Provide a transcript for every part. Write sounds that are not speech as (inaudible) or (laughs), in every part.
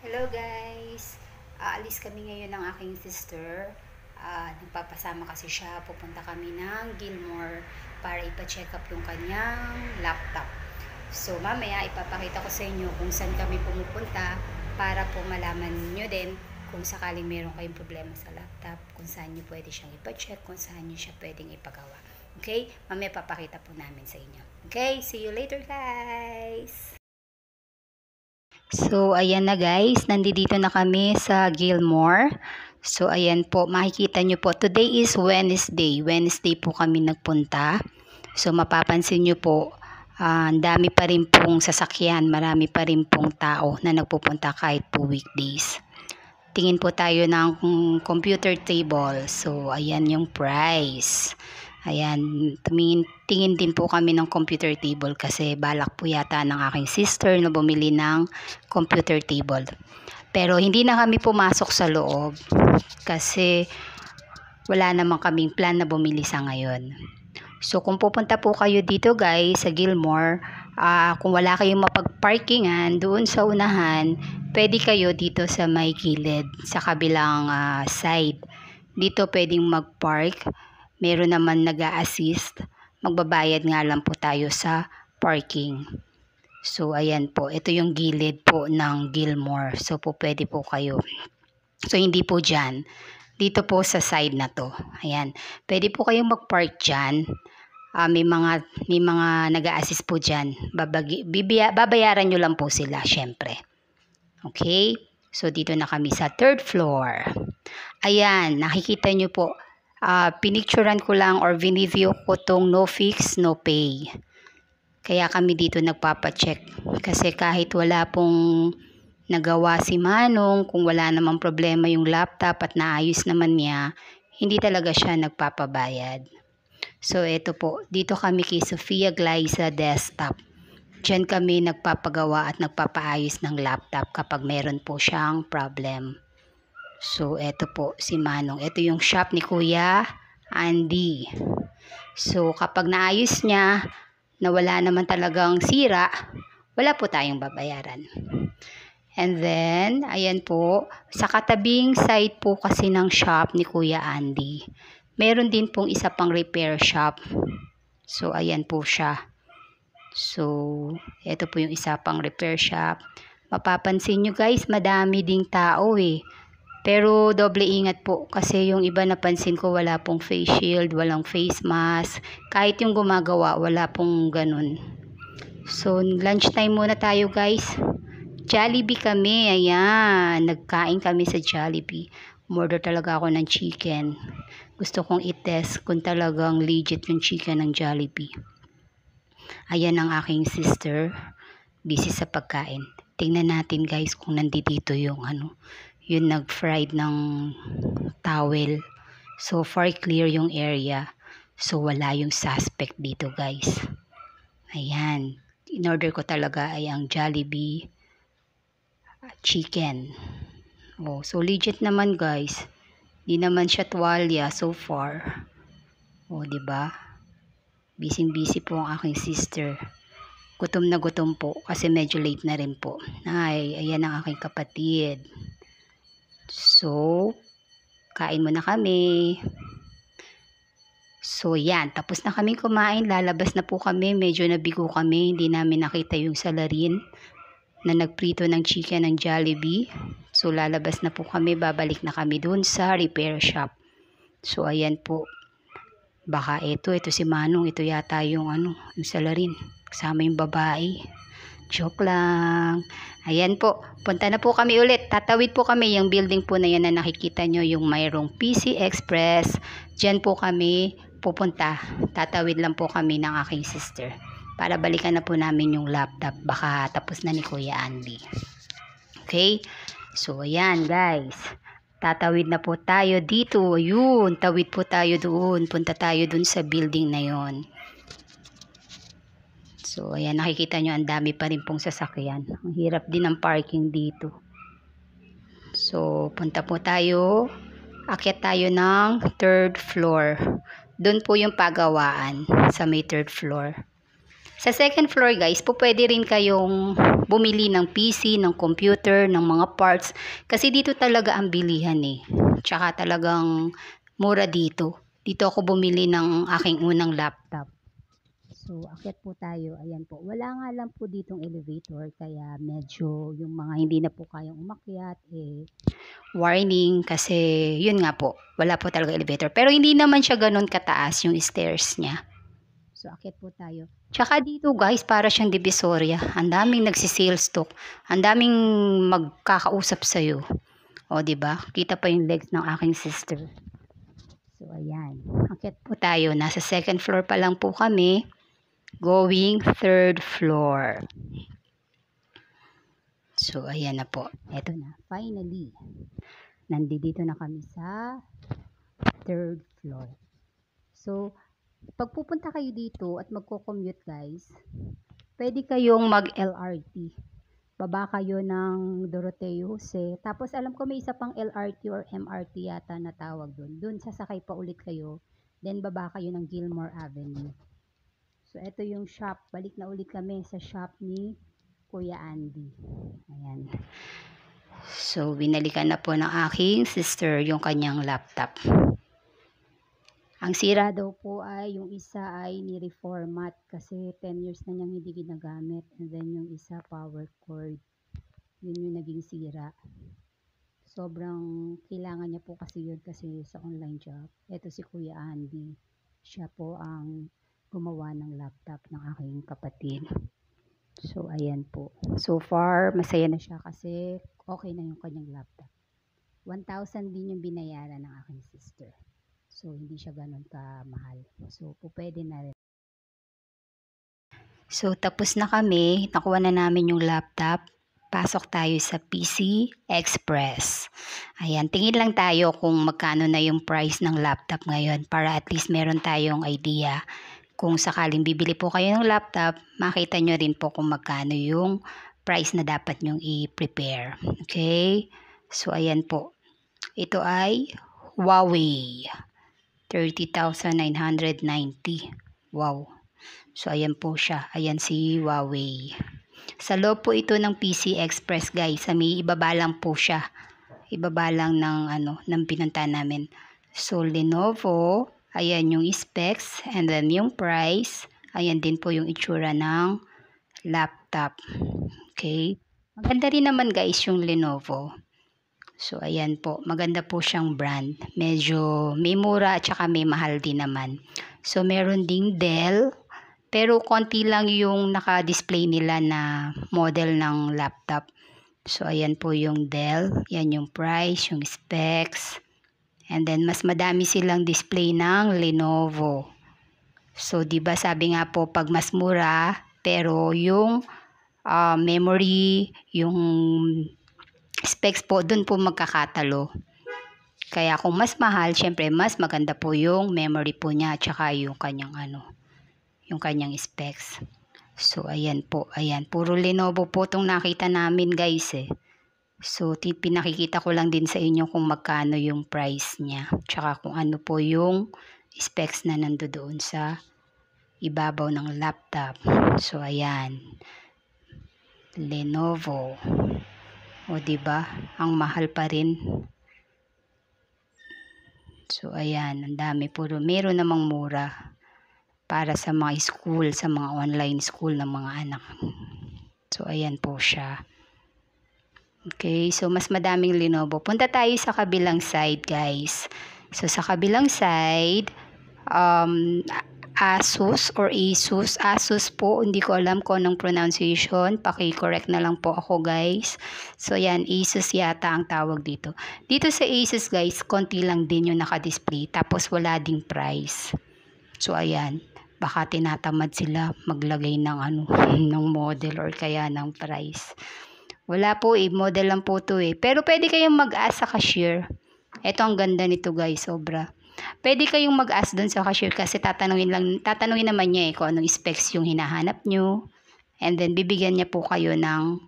Hello guys! Aalis kami ngayon ng aking sister. Uh, nagpapasama kasi siya. Pupunta kami ng Gilmore para ipa-check up yung kanyang laptop. So mamaya ipapakita ko sa inyo kung saan kami pumupunta para po malaman nyo din kung sakaling meron kayong problema sa laptop, kung saan nyo pwede siyang ipa-check, kung saan nyo siya pwedeng ipagawa. Okay? Mamaya papakita po namin sa inyo. Okay? See you later guys! So, ayan na guys. Nandito na kami sa Gilmore. So, ayan po. Makikita nyo po. Today is Wednesday. Wednesday po kami nagpunta. So, mapapansin nyo po. Ah, ang uh, dami pa rin pong sasakyan. Marami pa rin pong tao na nagpupunta kahit po weekdays. Tingin po tayo ng computer table. So, ayan yung price. Ayan, tumingin, tingin din po kami ng computer table kasi balak po yata ng aking sister na bumili ng computer table. Pero hindi na kami pumasok sa loob kasi wala naman kaming plan na bumili sa ngayon. So kung pupunta po kayo dito guys sa Gilmore, uh, kung wala kayong mapagparkingan doon sa unahan, pwede kayo dito sa may gilid sa kabilang uh, side. Dito pwedeng magpark meron naman nag assist magbabayad nga lang po tayo sa parking. So, ayan po. Ito yung gilid po ng Gilmore. So, po pwede po kayo. So, hindi po dyan. Dito po sa side na to. Ayan. Pwede po kayong mag-park dyan. Uh, may mga, may mga nag assist po dyan. Babagi, bibaya, babayaran nyo lang po sila, syempre. Okay? So, dito na kami sa third floor. Ayan. Nakikita nyo po uh, pinicturean ko lang or vinideo ko tong no fix, no pay. Kaya kami dito nagpapacheck. Kasi kahit wala pong nagawa si Manong, kung wala namang problema yung laptop at naayos naman niya, hindi talaga siya nagpapabayad. So, ito po. Dito kami kay Sofia Glyza Desktop. Diyan kami nagpapagawa at nagpapaayos ng laptop kapag meron po siyang problem. So, eto po si Manong. Eto yung shop ni Kuya Andy. So, kapag naayos niya, na wala naman talagang sira, wala po tayong babayaran. And then, ayan po, sa katabing side po kasi ng shop ni Kuya Andy, meron din pong isa pang repair shop. So, ayan po siya. So, ito po yung isa pang repair shop. Mapapansin nyo guys, madami ding tao eh. Pero doble ingat po kasi yung iba napansin ko wala pong face shield, walang face mask. Kahit yung gumagawa, wala pong ganun. So, lunch time muna tayo guys. Jollibee kami, ayan. Nagkain kami sa Jollibee. Murder talaga ako ng chicken. Gusto kong itest kung talagang legit yung chicken ng Jollibee. Ayan ang aking sister. Busy sa pagkain. Tingnan natin guys kung nandito yung ano, yun nag-fried ng towel. So far clear yung area. So wala yung suspect dito guys. Ayan. In order ko talaga ay ang Jollibee chicken. Oh, so legit naman guys. Di naman siya tuwalya so far. Oh, di ba? Busy-busy po ang aking sister. Gutom na gutom po kasi medyo late na rin po. Ay, ayan ang aking kapatid. So, kain muna kami. So, yan. Tapos na kami kumain. Lalabas na po kami. Medyo nabigo kami. Hindi namin nakita yung salarin na nagprito ng chicken ng Jollibee. So, lalabas na po kami. Babalik na kami doon sa repair shop. So, ayan po. Baka ito. Ito si Manong. Ito yata yung ano, yung salarin. Kasama yung babae. Joke lang. Ayan po. Punta na po kami ulit. Tatawid po kami yung building po na yan na nakikita nyo yung mayroong PC Express. Diyan po kami pupunta. Tatawid lang po kami ng aking sister. Para balikan na po namin yung laptop. Baka tapos na ni Kuya Andy. Okay? So, ayan guys. Tatawid na po tayo dito. Ayun, tawid po tayo doon. Punta tayo doon sa building na yon. So, ayan, nakikita nyo, ang dami pa rin pong sasakyan. Ang hirap din ng parking dito. So, punta po tayo. Akyat tayo ng third floor. Doon po yung pagawaan sa may third floor. Sa second floor, guys, po pwede rin kayong bumili ng PC, ng computer, ng mga parts. Kasi dito talaga ang bilihan eh. Tsaka talagang mura dito. Dito ako bumili ng aking unang laptop. So, akyat po tayo. Ayan po. Wala nga lang po ditong elevator. Kaya medyo yung mga hindi na po kayang umakyat, eh, warning kasi yun nga po. Wala po talaga elevator. Pero hindi naman siya ganun kataas yung stairs niya. So, akit po tayo. Tsaka dito guys, para siyang divisoria. Ang daming nagsisales talk. Ang daming magkakausap sa'yo. O, ba diba? Kita pa yung legs ng aking sister. So, ayan. Akit po tayo. Nasa second floor pa lang po kami going third floor. So, ayan na po. Ito na. Finally, nandito na kami sa third floor. So, pagpupunta kayo dito at magko-commute guys, pwede kayong mag-LRT. Baba kayo ng Doroteo Jose. Tapos alam ko may isa pang LRT or MRT yata na tawag doon. Doon sasakay pa ulit kayo. Then baba kayo ng Gilmore Avenue. So, ito yung shop. Balik na ulit kami sa shop ni Kuya Andy. Ayan. So, binalikan na po ng aking sister yung kanyang laptop. Ang sira daw po ay yung isa ay ni-reformat kasi 10 years na niyang hindi ginagamit. And then yung isa power cord. Yun yung naging sira. Sobrang kailangan niya po kasi yun kasi sa online job. Ito si Kuya Andy. Siya po ang gumawa ng laptop ng aking kapatid. So, ayan po. So far, masaya na siya kasi okay na yung kanyang laptop. 1,000 din yung binayaran ng aking sister. So, hindi siya ganun kamahal. So, po na rin. So, tapos na kami. Nakuha na namin yung laptop. Pasok tayo sa PC Express. Ayan, tingin lang tayo kung magkano na yung price ng laptop ngayon para at least meron tayong idea kung sakaling bibili po kayo ng laptop, makita nyo rin po kung magkano yung price na dapat nyong i-prepare. Okay? So, ayan po. Ito ay Huawei. 30,990. Wow. So, ayan po siya. Ayan si Huawei. Sa loob po ito ng PC Express, guys. Sa ah, may ibaba lang po siya. Ibaba lang ng, ano, ng pinunta namin. So, Lenovo Ayan yung specs and then yung price. Ayan din po yung itsura ng laptop. Okay. Maganda rin naman guys yung Lenovo. So ayan po, maganda po siyang brand. Medyo may mura at saka may mahal din naman. So meron ding Dell. Pero konti lang yung naka-display nila na model ng laptop. So, ayan po yung Dell. Yan yung price, yung specs. And then, mas madami silang display ng Lenovo. So, di ba sabi nga po, pag mas mura, pero yung uh, memory, yung specs po, doon po magkakatalo. Kaya kung mas mahal, syempre mas maganda po yung memory po niya at saka yung kanyang ano, yung kanyang specs. So ayan po, ayan, puro Lenovo po tong nakita namin guys eh. So, pinakikita ko lang din sa inyo kung magkano yung price niya. Tsaka kung ano po yung specs na nandoon sa ibabaw ng laptop. So, ayan. Lenovo. O, ba diba? Ang mahal pa rin. So, ayan. Ang dami. po. meron namang mura para sa mga school, sa mga online school ng mga anak. So, ayan po siya. Okay, so mas madaming linobo. Punta tayo sa kabilang side, guys. So sa kabilang side, um, Asus or Asus. Asus po, hindi ko alam kung anong pronunciation. Paki-correct na lang po ako, guys. So, yan, Asus yata ang tawag dito. Dito sa Asus, guys, konti lang din yung nakadisplay. Tapos, wala ding price. So, ayan. Baka tinatamad sila maglagay ng, ano, (laughs) ng model or kaya ng price. Wala po i eh, model lang po to eh. Pero pwede kayong mag-ask sa cashier. Ito ang ganda nito guys, sobra. Pwede kayong mag-ask doon sa cashier kasi tatanungin lang tatanungin naman niya eh kung anong specs yung hinahanap nyo. And then bibigyan niya po kayo ng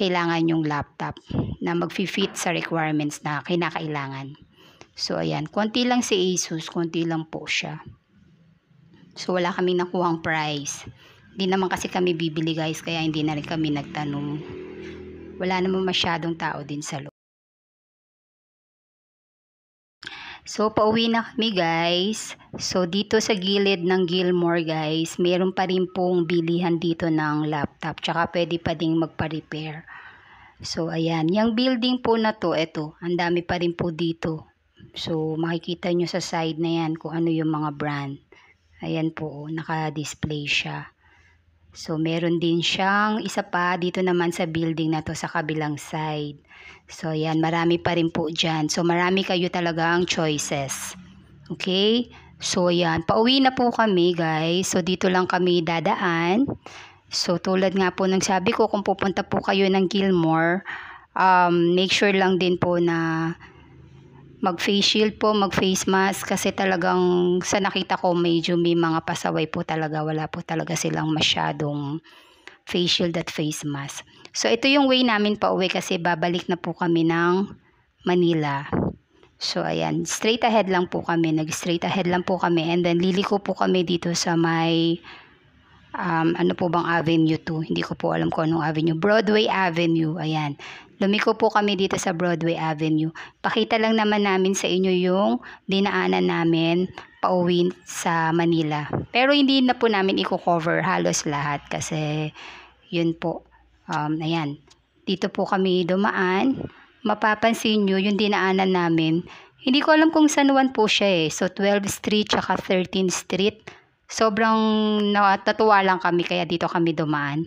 kailangan yung laptop na mag-fit sa requirements na kinakailangan. So, ayan. Konti lang si Asus. Konti lang po siya. So, wala kaming nakuhang price. Hindi naman kasi kami bibili guys. Kaya hindi na rin kami nagtanong wala namang masyadong tao din sa loob. So, pauwi na kami guys. So, dito sa gilid ng Gilmore guys, mayroon pa rin pong bilihan dito ng laptop. Tsaka pwede pa ding magpa-repair. So, ayan. Yung building po na to, eto, ang dami pa rin po dito. So, makikita nyo sa side na yan kung ano yung mga brand. Ayan po, oh, naka-display siya. So, meron din siyang isa pa dito naman sa building na to sa kabilang side. So, yan. Marami pa rin po dyan. So, marami kayo talagang choices. Okay? So, yan. Pauwi na po kami, guys. So, dito lang kami dadaan. So, tulad nga po ng sabi ko, kung pupunta po kayo ng Gilmore, um, make sure lang din po na mag-face shield po, mag-face mask kasi talagang sa nakita ko medyo may mga pasaway po talaga. Wala po talaga silang masyadong face shield at face mask. So ito yung way namin pa uwi kasi babalik na po kami ng Manila. So ayan, straight ahead lang po kami. Nag-straight ahead lang po kami and then liliko po kami dito sa may um, ano po bang avenue to? Hindi ko po alam kung anong avenue. Broadway Avenue, ayan. Lumiko po kami dito sa Broadway Avenue. Pakita lang naman namin sa inyo yung dinaanan namin pauwi sa Manila. Pero hindi na po namin i-cover halos lahat kasi yun po. Um, ayan. Dito po kami dumaan. Mapapansin nyo yung dinaanan namin. Hindi ko alam kung San po siya eh. So 12th Street tsaka 13th Street. Sobrang natuwa lang kami kaya dito kami dumaan.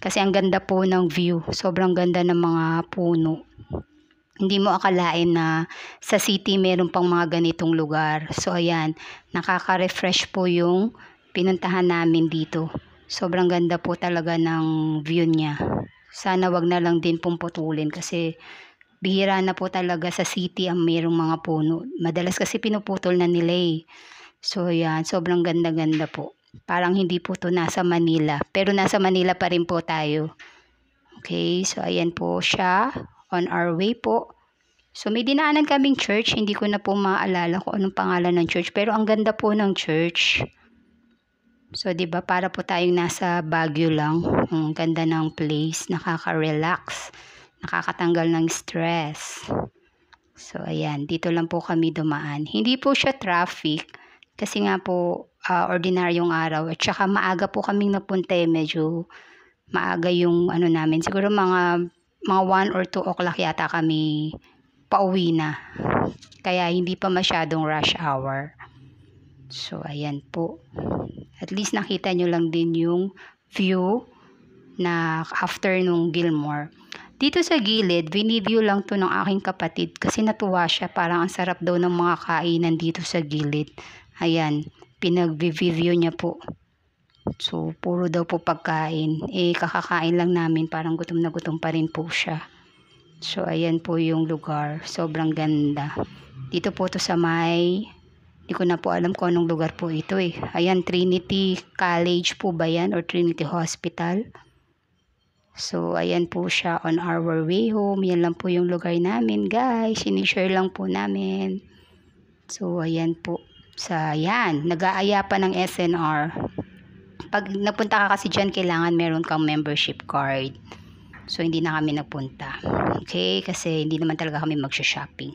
Kasi ang ganda po ng view. Sobrang ganda ng mga puno. Hindi mo akalain na sa city meron pang mga ganitong lugar. So ayan, nakaka-refresh po yung pinuntahan namin dito. Sobrang ganda po talaga ng view niya. Sana wag na lang din pong kasi bihira na po talaga sa city ang mayroong mga puno. Madalas kasi pinuputol na nila eh. So ayan, sobrang ganda-ganda po. Parang hindi po to nasa Manila. Pero nasa Manila pa rin po tayo. Okay, so ayan po siya. On our way po. So may dinaanan kaming church. Hindi ko na po maaalala kung anong pangalan ng church. Pero ang ganda po ng church. So 'di ba para po tayong nasa Baguio lang. Ang ganda ng place, nakaka-relax, nakakatanggal ng stress. So ayan, dito lang po kami dumaan. Hindi po siya traffic kasi nga po uh, ordinaryong araw. At saka maaga po kaming napunta eh, medyo maaga yung ano namin. Siguro mga mga 1 or 2 o'clock yata kami pauwi na. Kaya hindi pa masyadong rush hour. So, ayan po. At least nakita nyo lang din yung view na after nung Gilmore. Dito sa gilid, binidyo lang to ng aking kapatid kasi natuwa siya. Parang ang sarap daw ng mga kainan dito sa gilid. Ayan pinag-review niya po. So, puro daw po pagkain. Eh, kakakain lang namin. Parang gutom na gutom pa rin po siya. So, ayan po yung lugar. Sobrang ganda. Dito po to sa may... Hindi ko na po alam kung anong lugar po ito eh. Ayan, Trinity College po ba yan? Or Trinity Hospital? So, ayan po siya on our way home. Yan lang po yung lugar namin, guys. Sinishare lang po namin. So, ayan po sa yan, nag-aaya pa ng SNR. Pag napunta ka kasi dyan, kailangan meron kang membership card. So, hindi na kami napunta. Okay? Kasi hindi naman talaga kami magsha-shopping.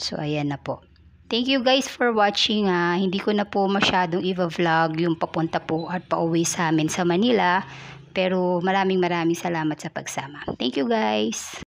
So, ayan na po. Thank you guys for watching. Ha. Hindi ko na po masyadong i-vlog yung papunta po at pauwi sa amin sa Manila. Pero maraming maraming salamat sa pagsama. Thank you guys!